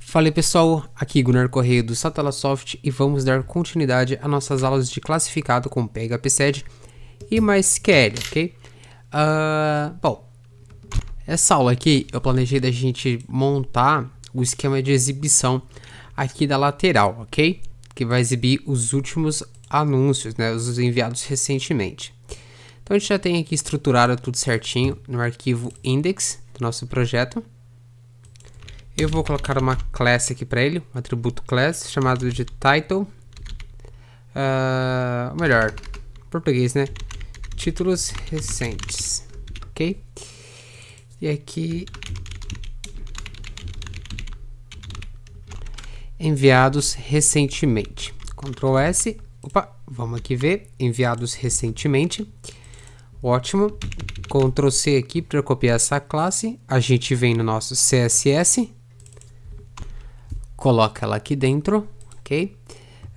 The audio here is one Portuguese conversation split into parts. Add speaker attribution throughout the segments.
Speaker 1: Fala pessoal, aqui é Gunnar Correia do Satalasoft e vamos dar continuidade a nossas aulas de classificado com P7 e MySQL, ok? Uh, bom, essa aula aqui eu planejei da gente montar o esquema de exibição aqui da lateral, ok? que vai exibir os últimos anúncios, né, os enviados recentemente. Então a gente já tem aqui estruturado tudo certinho no arquivo index do nosso projeto. Eu vou colocar uma classe aqui para ele, um atributo class, chamado de title. Uh, melhor, português, né? Títulos recentes, ok? E aqui enviados recentemente. Ctrl S, opa, vamos aqui ver, enviados recentemente. Ótimo. Ctrl C aqui para copiar essa classe. A gente vem no nosso CSS, coloca ela aqui dentro, ok?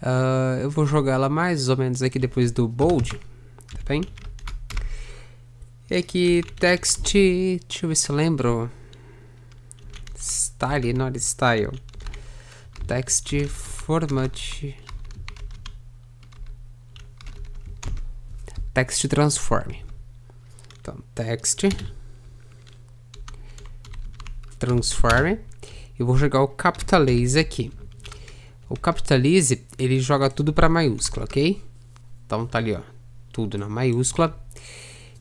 Speaker 1: Uh, eu vou jogar ela mais ou menos aqui depois do bold, tá bem? E aqui text, deixa eu ver se eu lembro. Style, not style text format text transform. Então, text transform. Eu vou jogar o capitalize aqui. O capitalize, ele joga tudo para maiúscula, ok? Então tá ali, ó, tudo na maiúscula.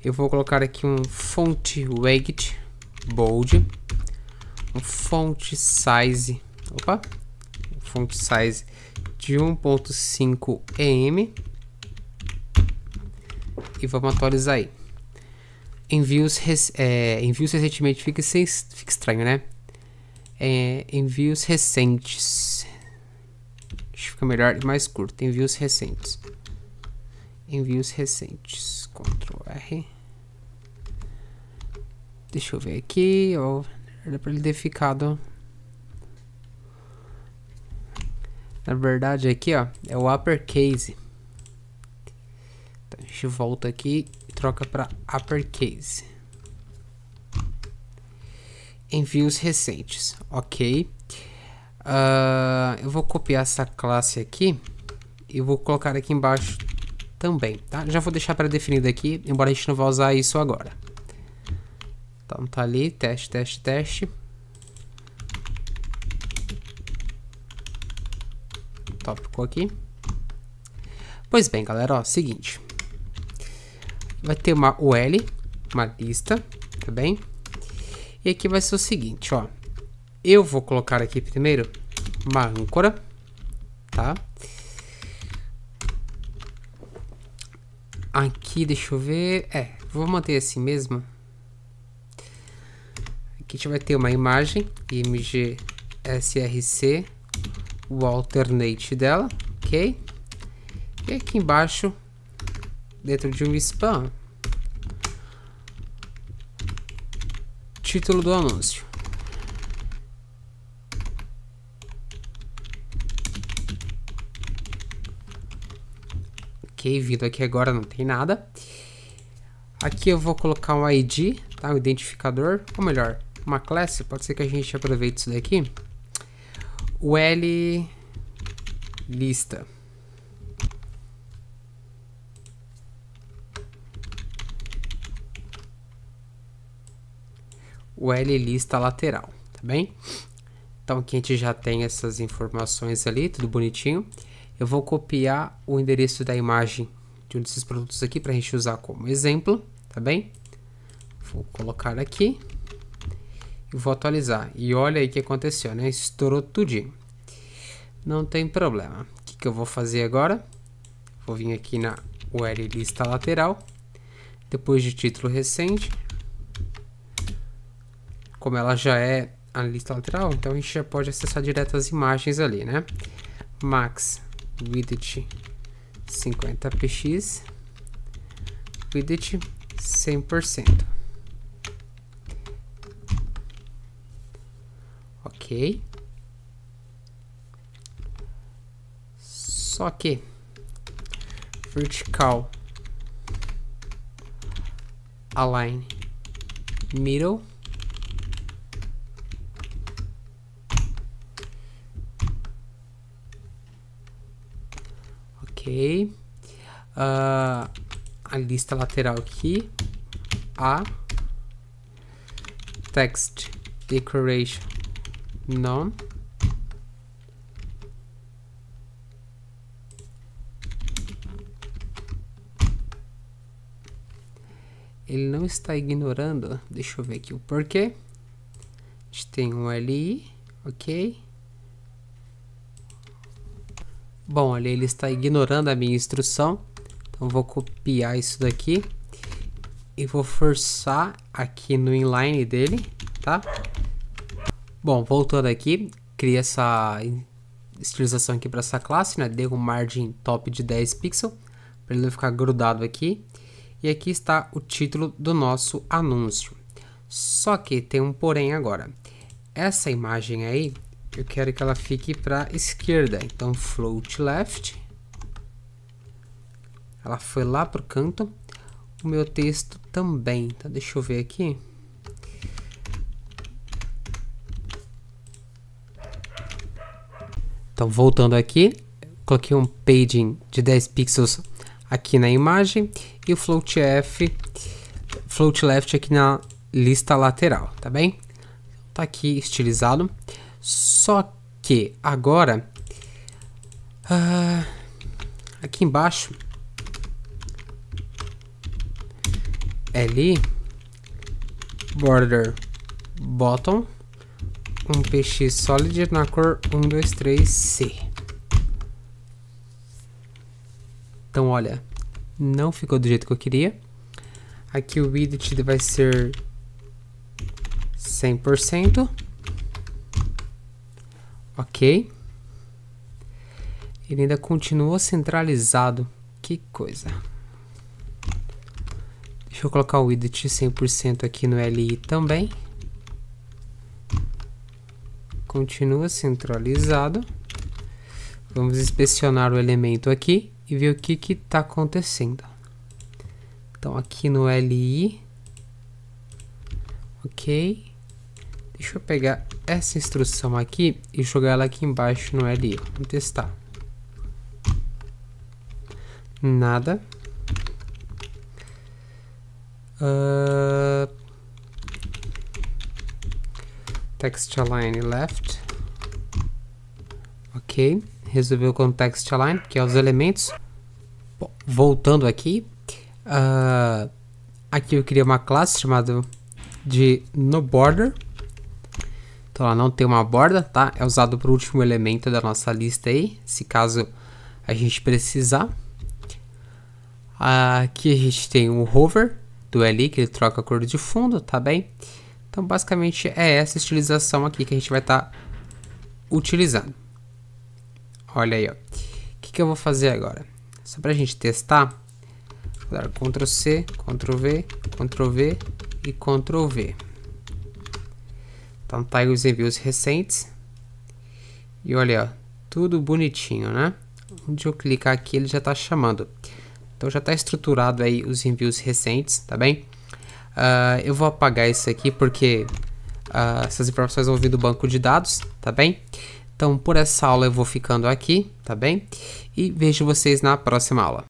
Speaker 1: Eu vou colocar aqui um font weight bold, um font size, opa, font size de 1.5 em e vamos atualizar aí. Envios, rec é, envios recentemente fica, fica estranho, né? É, envios recentes. Acho que fica melhor e mais curto. Envios recentes. Envios recentes. Ctrl R. Deixa eu ver aqui. Ó, era para ele ter ficado Na verdade aqui, ó, é o uppercase. Então, a gente volta aqui e troca para uppercase. Envios recentes, ok. Uh, eu vou copiar essa classe aqui e vou colocar aqui embaixo também, tá? Já vou deixar pré-definido aqui, embora a gente não vá usar isso agora. Então tá ali, teste, teste, teste. tópico aqui. Pois bem, galera, ó, seguinte. Vai ter uma UL, uma lista, tá bem? E aqui vai ser o seguinte, ó. Eu vou colocar aqui primeiro uma âncora, tá? Aqui, deixa eu ver... É, vou manter assim mesmo. Aqui a gente vai ter uma imagem, imgsrc o alternate dela, ok? E aqui embaixo, dentro de um spam, título do anúncio. Ok, vindo aqui agora não tem nada. Aqui eu vou colocar um ID, tá? Um identificador, ou melhor, uma classe, pode ser que a gente aproveite isso daqui o L lista. O L lista lateral, tá bem? Então aqui a gente já tem essas informações ali, tudo bonitinho. Eu vou copiar o endereço da imagem de um desses produtos aqui para a gente usar como exemplo, tá bem? Vou colocar aqui vou atualizar. E olha aí o que aconteceu, né? Estourou tudinho. Não tem problema. O que, que eu vou fazer agora? Vou vir aqui na URL lista lateral. Depois de título recente. Como ela já é a lista lateral, então a gente já pode acessar direto as imagens ali, né? Max widget 50px widget 100%. Ok. Só que vertical align middle ok uh, a lista lateral aqui a text decoration não. Ele não está ignorando. Deixa eu ver aqui o porquê. A gente tem um ali, ok? Bom, ali ele está ignorando a minha instrução. Então vou copiar isso daqui e vou forçar aqui no inline dele, tá? Bom, voltando aqui, criei essa estilização aqui para essa classe, né? Dei um margin top de 10 pixels para ele não ficar grudado aqui. E aqui está o título do nosso anúncio. Só que tem um porém agora. Essa imagem aí, eu quero que ela fique para esquerda. Então, float left. Ela foi lá para o canto. O meu texto também. Então, deixa eu ver aqui. Então, voltando aqui, coloquei um paging de 10 pixels aqui na imagem e o float f, float left aqui na lista lateral, tá bem? Tá aqui estilizado. Só que agora uh, aqui embaixo ali border bottom um peixe sólido na cor 123 C. Então, olha, não ficou do jeito que eu queria. Aqui o width vai ser 100%. Ok. Ele ainda continua centralizado. Que coisa. Deixa eu colocar o width 100% aqui no LI também continua centralizado. Vamos inspecionar o elemento aqui e ver o que está acontecendo. Então aqui no li, ok. Deixa eu pegar essa instrução aqui e jogar ela aqui embaixo no li. Vamos testar. Nada. Uh, text align left. Ok, resolveu com text align, que é os elementos. Bom, voltando aqui, uh, aqui eu criei uma classe chamada de no border. Então ela não tem uma borda, tá? É usado para o último elemento da nossa lista aí, se caso a gente precisar. Aqui a gente tem o hover do LI, que ele troca a cor de fundo, tá bem? Então, basicamente, é essa estilização aqui que a gente vai estar tá utilizando. Olha aí, ó. O que, que eu vou fazer agora? Só para a gente testar, vou dar Ctrl C, Ctrl V, Ctrl V e Ctrl V. Então, tá aí os envios recentes. E olha, ó, tudo bonitinho, né? Onde eu clicar aqui, ele já está chamando. Então, já está estruturado aí os envios recentes, tá bem? Uh, eu vou apagar isso aqui porque uh, essas informações vão vir do banco de dados, tá bem? Então, por essa aula eu vou ficando aqui, tá bem? E vejo vocês na próxima aula.